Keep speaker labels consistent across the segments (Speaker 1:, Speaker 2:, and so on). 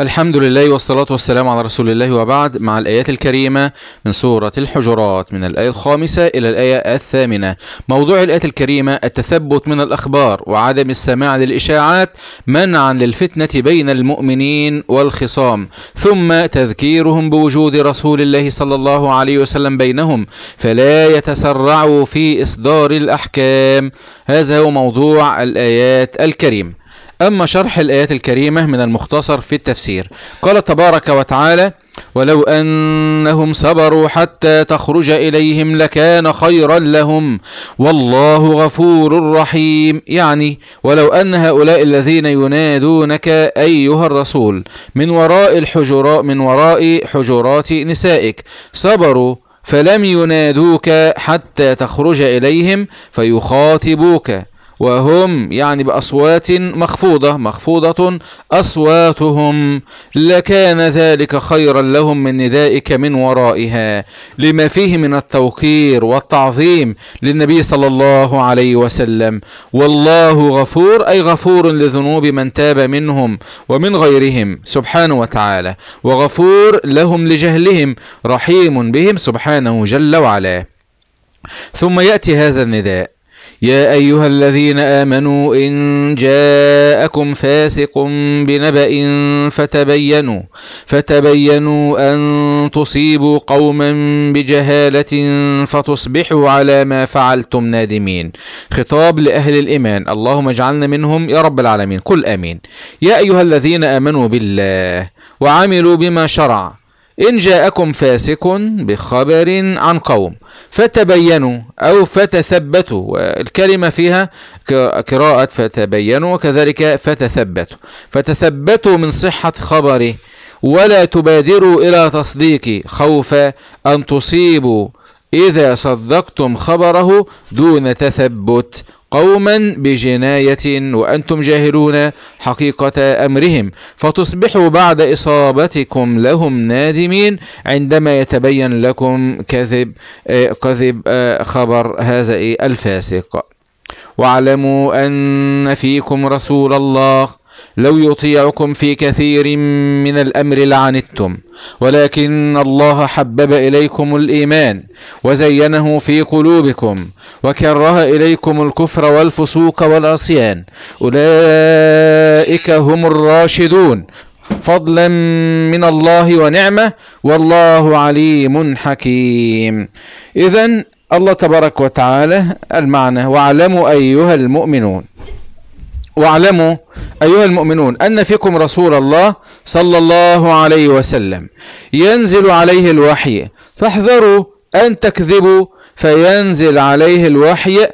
Speaker 1: الحمد لله والصلاة والسلام على رسول الله وبعد مع الآيات الكريمة من سورة الحجرات من الآية الخامسة إلى الآية الثامنة موضوع الآية الكريمة التثبت من الأخبار وعدم السماع للإشاعات منعا للفتنة بين المؤمنين والخصام ثم تذكيرهم بوجود رسول الله صلى الله عليه وسلم بينهم فلا يتسرعوا في إصدار الأحكام هذا هو موضوع الآيات الكريمة أما شرح الآيات الكريمة من المختصر في التفسير قال تبارك وتعالى ولو أنهم صبروا حتى تخرج إليهم لكان خيرا لهم والله غفور رحيم يعني ولو أن هؤلاء الذين ينادونك أيها الرسول من وراء الحجراء من وراء حجرات نسائك صبروا فلم ينادوك حتى تخرج إليهم فيخاطبوك وهم يعني بأصوات مخفوضة مخفوضة أصواتهم لكان ذلك خيرا لهم من ندائك من ورائها لما فيه من التوقير والتعظيم للنبي صلى الله عليه وسلم والله غفور أي غفور لذنوب من تاب منهم ومن غيرهم سبحانه وتعالى وغفور لهم لجهلهم رحيم بهم سبحانه جل وعلا ثم يأتي هذا النداء يا أيها الذين آمنوا إن جاءكم فاسق بنبأ فتبينوا فتبينوا أن تصيبوا قوما بجهالة فتصبحوا على ما فعلتم نادمين خطاب لأهل الإيمان اللهم اجعلنا منهم يا رب العالمين قل آمين يا أيها الذين آمنوا بالله وعملوا بما شرع إن جاءكم فاسق بخبر عن قوم فتبينوا أو فتثبتوا والكلمة فيها قراءة فتبينوا وكذلك فتثبتوا فتثبتوا من صحة خبره ولا تبادروا إلى تصديقه خوف أن تصيبوا إذا صدقتم خبره دون تثبت قوما بجناية وأنتم جاهلون حقيقة أمرهم فتصبحوا بعد إصابتكم لهم نادمين عندما يتبين لكم كذب آه، كذب آه، خبر هذا الفاسق واعلموا أن فيكم رسول الله لو يطيعكم في كثير من الأمر لعنتم ولكن الله حبب إليكم الإيمان وزينه في قلوبكم وكره إليكم الكفر والفسوق والعصيان أولئك هم الراشدون فضلا من الله ونعمه والله عليم حكيم إذا الله تبارك وتعالى المعنى واعلموا أيها المؤمنون واعلموا أيها المؤمنون أن فيكم رسول الله صلى الله عليه وسلم ينزل عليه الوحي فاحذروا أن تكذبوا فينزل عليه الوحي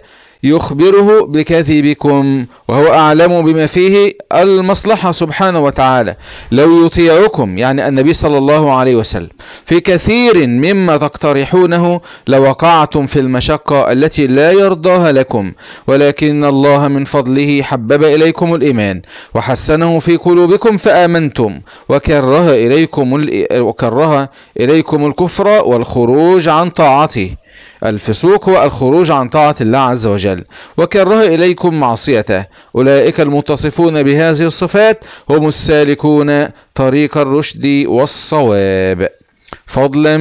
Speaker 1: يخبره بكذبكم وهو أعلم بما فيه المصلحة سبحانه وتعالى لو يطيعكم يعني النبي صلى الله عليه وسلم في كثير مما تقترحونه لوقعتم في المشقة التي لا يرضاها لكم ولكن الله من فضله حبب إليكم الإيمان وحسنه في قلوبكم فآمنتم وكره إليكم وكره إليكم الكفر والخروج عن طاعته الفسوق هو الخروج عن طاعة الله عز وجل وكره إليكم معصيته أولئك المتصفون بهذه الصفات هم السالكون طريق الرشد والصواب فضلا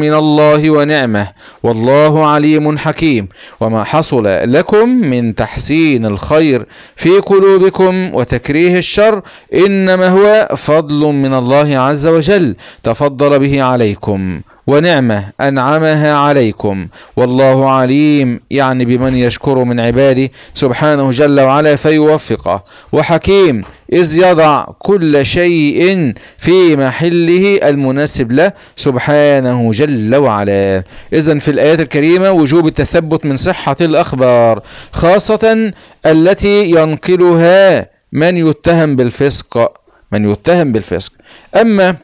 Speaker 1: من الله ونعمه والله عليم حكيم وما حصل لكم من تحسين الخير في قلوبكم وتكريه الشر انما هو فضل من الله عز وجل تفضل به عليكم ونعمة أنعمها عليكم والله عليم يعني بمن يشكر من عباده سبحانه جل وعلا فيوفقه وحكيم إذ يضع كل شيء في محله المناسب له سبحانه جل وعلا إذا في الآيات الكريمة وجوب التثبت من صحة الأخبار خاصة التي ينقلها من يتهم بالفسق من يتهم بالفسق أما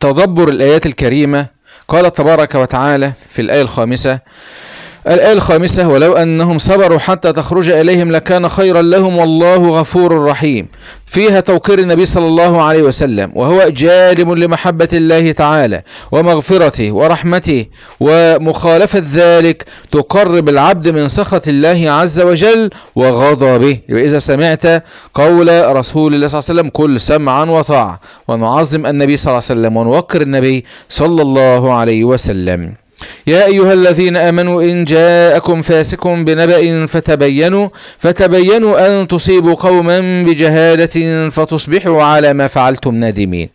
Speaker 1: تدبر الآيات الكريمة قال تبارك وتعالى في الآية الخامسة الآية الخامسة ولو أنهم صبروا حتى تخرج إليهم لكان خيرا لهم والله غفور رحيم فيها توقير النبي صلى الله عليه وسلم وهو جالب لمحبة الله تعالى ومغفرته ورحمته ومخالفة ذلك تقرب العبد من سخط الله عز وجل وغضبه إذا سمعت قول رسول الله صلى الله عليه وسلم كل سمعا وطاعة ونعظم النبي صلى الله عليه وسلم ونوقر النبي صلى الله عليه وسلم يا أيها الذين آمنوا إن جاءكم فاسق بنبأ فتبينوا فتبينوا أن تصيبوا قوما بجهالة فتصبحوا على ما فعلتم نادمين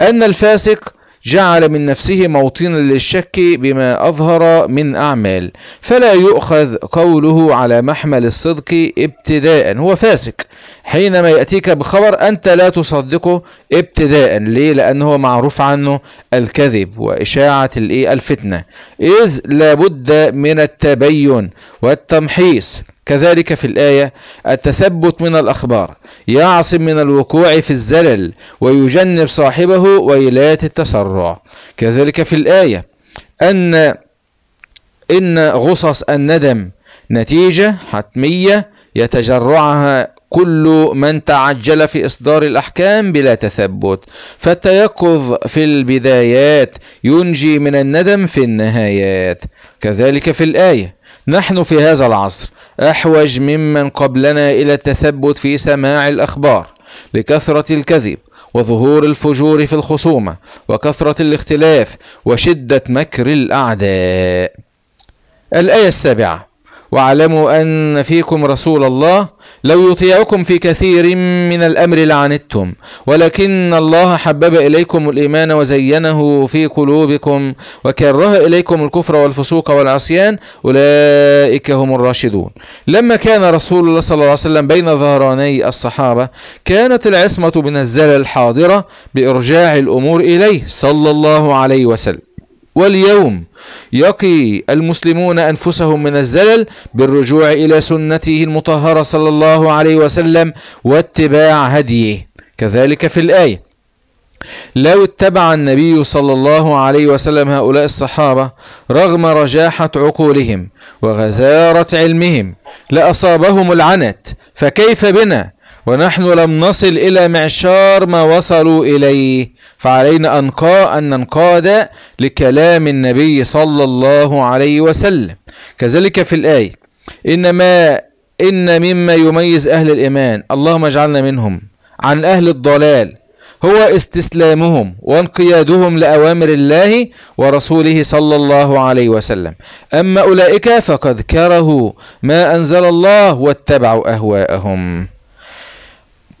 Speaker 1: أن الفاسق جعل من نفسه موطنا للشك بما أظهر من أعمال فلا يؤخذ قوله على محمل الصدق ابتداء هو فاسق حينما يأتيك بخبر أنت لا تصدقه ابتداء ليه لأنه معروف عنه الكذب وإشاعة الفتنة إذ لابد من التبين والتمحيص كذلك في الآية التثبت من الأخبار يعصم من الوقوع في الزلل ويجنب صاحبه ويلات التسرع كذلك في الآية أن إن غصص الندم نتيجة حتمية يتجرعها كل من تعجل في إصدار الأحكام بلا تثبت فالتيقظ في البدايات ينجي من الندم في النهايات كذلك في الآية نحن في هذا العصر أحوج ممن قبلنا إلى التثبت في سماع الأخبار لكثرة الكذب وظهور الفجور في الخصومة وكثرة الاختلاف وشدة مكر الأعداء الآية السابعة واعلموا أن فيكم رسول الله لو يطيعكم في كثير من الأمر لعنتم ولكن الله حبب إليكم الإيمان وزينه في قلوبكم وكره إليكم الكفر والفسوق والعصيان أولئك هم الراشدون لما كان رسول الله صلى الله عليه وسلم بين ظهراني الصحابة كانت العصمة من الزلل حاضرة بإرجاع الأمور إليه صلى الله عليه وسلم واليوم يقي المسلمون انفسهم من الزلل بالرجوع الى سنته المطهره صلى الله عليه وسلم واتباع هديه كذلك في الايه لو اتبع النبي صلى الله عليه وسلم هؤلاء الصحابة رغم رجاحة عقولهم وغزارة علمهم لأصابهم العنت فكيف بنا ونحن لم نصل إلى معشار ما وصلوا إليه فعلينا أن ننقاد لكلام النبي صلى الله عليه وسلم كذلك في الآية إنما إن مما يميز أهل الإيمان اللهم اجعلنا منهم عن أهل الضلال هو استسلامهم وانقيادهم لأوامر الله ورسوله صلى الله عليه وسلم أما أولئك فقد كرهوا ما أنزل الله واتبعوا أهواءهم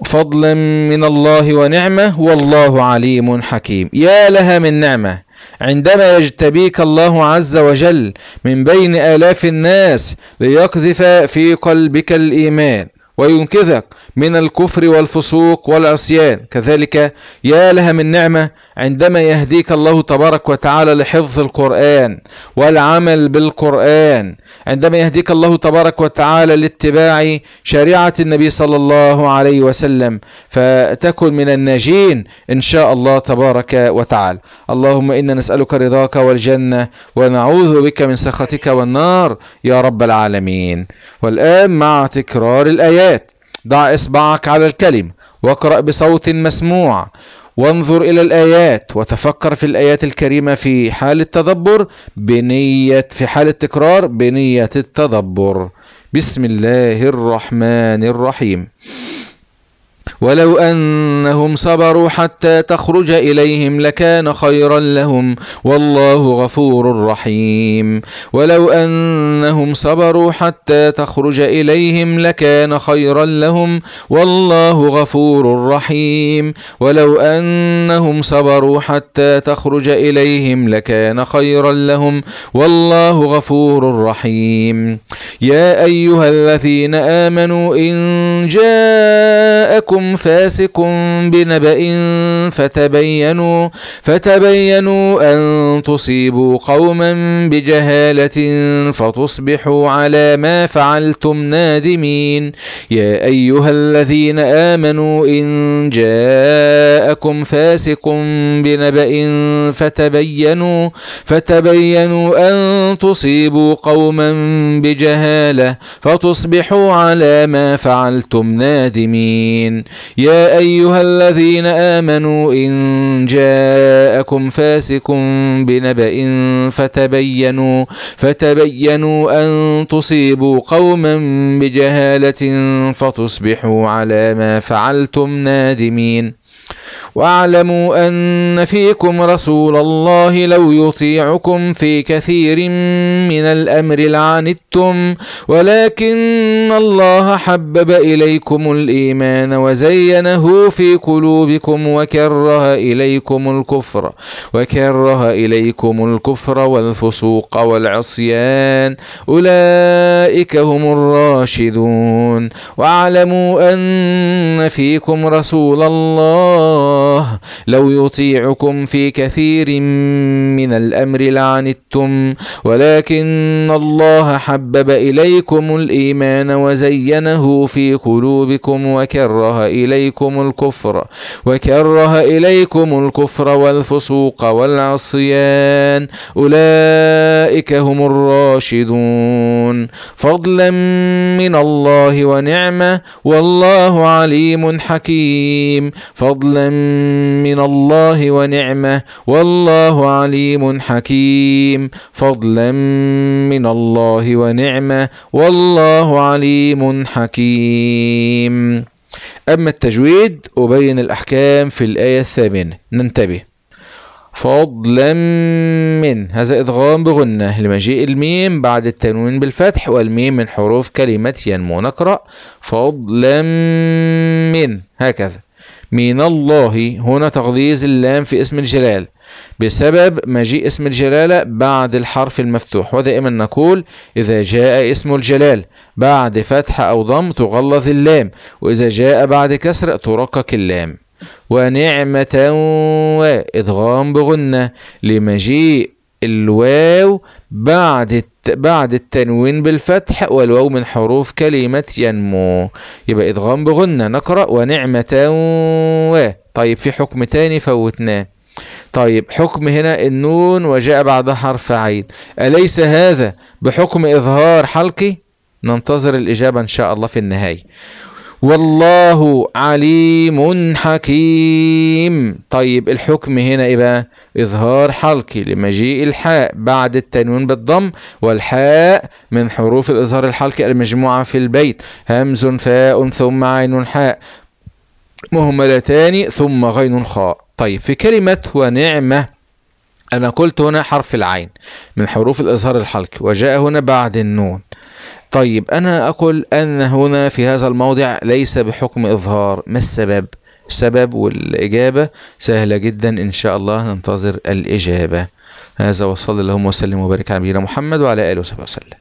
Speaker 1: فضلا من الله ونعمه والله عليم حكيم يا لها من نعمه عندما يجتبيك الله عز وجل من بين الاف الناس ليقذف في قلبك الايمان وينقذك من الكفر والفسوق والعصيان كذلك يا لها من نعمة عندما يهديك الله تبارك وتعالى لحفظ القرآن والعمل بالقرآن عندما يهديك الله تبارك وتعالى لاتباع شريعة النبي صلى الله عليه وسلم فتكن من الناجين إن شاء الله تبارك وتعالى اللهم إنا نسألك رضاك والجنة ونعوذ بك من سخطك والنار يا رب العالمين والآن مع تكرار الآيات الآيات ضع إصبعك على الكلمة واقرأ بصوت مسموع وانظر إلى الآيات وتفكر في الآيات الكريمة في حال التدبر بنية في حال التكرار بنية التدبر بسم الله الرحمن الرحيم ولو أنهم صبروا حتى تخرج إليهم لكان خيرا لهم والله غفور رحيم ولو أنهم صبروا حتى تخرج إليهم لكان خيرا لهم والله غفور رحيم ولو أنهم صبروا حتى تخرج إليهم لكان خيرا لهم والله غفور رحيم يا أيها الذين آمنوا إن جاءكم جاءكم فاسق بنبأ فتبينوا فتبينوا أن تصيبوا قوما بجهالة فتصبحوا على ما فعلتم نادمين يا أيها الذين آمنوا إن جاءكم فاسق بنبأ فتبينوا فتبينوا أن تصيبوا قوما بجهالة فتصبحوا على ما فعلتم نادمين يا أيها الذين آمنوا إن جاءكم فاسق بنبأ فتبينوا فتبينوا أن تصيبوا قوما بجهالة فتصبحوا على ما فعلتم نادمين واعلموا أن فيكم رسول الله لو يطيعكم في كثير من الأمر لعنتم ولكن الله حبب إليكم الإيمان وزينه في قلوبكم وكره إليكم الكفر وكره إليكم الكفر والفسوق والعصيان أولئك هم الراشدون واعلموا أن فيكم رسول الله الله لو يطيعكم في كثير من الأمر لعنتم ولكن الله حبب إليكم الإيمان وزينه في قلوبكم وكره إليكم الكفر وكره إليكم الكفر والفسوق والعصيان أولئك هم الراشدون فضلا من الله ونعمة والله عليم حكيم فضلا من الله ونعمه والله عليم حكيم فضلا من الله ونعمه والله عليم حكيم أما التجويد أبين الأحكام في الآية الثامنة ننتبه فضلا من هذا إضغام بغنة لمجيء الميم بعد التنوين بالفتح والميم من حروف كلمة ينمو نقرأ فضلا من هكذا من الله هنا تغليظ اللام في اسم الجلال بسبب مجيء اسم الجلالة بعد الحرف المفتوح ودائما نقول إذا جاء اسم الجلال بعد فتح أو ضم تغلظ اللام وإذا جاء بعد كسر ترقق اللام ونعمة وإضغام بغنة لمجيء الواو بعد بعد التنوين بالفتح والواو من حروف كلمة ينمو يبقى إدغام بغنة نقرأ ونعمة و طيب في حكم تاني فوتناه طيب حكم هنا النون وجاء بعد حرف عين أليس هذا بحكم إظهار حلقي ننتظر الإجابة إن شاء الله في النهاية والله عليم حكيم طيب الحكم هنا ايه بقى اظهار حلقي لمجيء الحاء بعد التنوين بالضم والحاء من حروف الاظهار الحلقي المجموعه في البيت همز فاء ثم عين حاء مهملتان ثم غين خاء طيب في كلمه ونعمه أنا قلت هنا حرف العين من حروف الإظهار الحلقي وجاء هنا بعد النون طيب أنا أقول أن هنا في هذا الموضع ليس بحكم إظهار ما السبب؟ السبب والإجابة سهلة جدا إن شاء الله ننتظر الإجابة هذا وصلى اللهم وسلم وبارك على نبينا محمد وعلى آله وصحبه وسلم